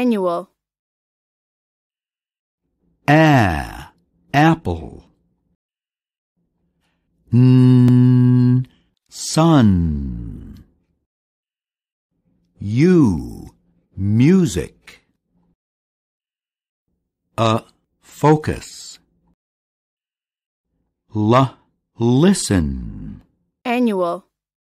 Annual. Ah, apple. N, sun. U, music. A, focus. L, listen. Annual.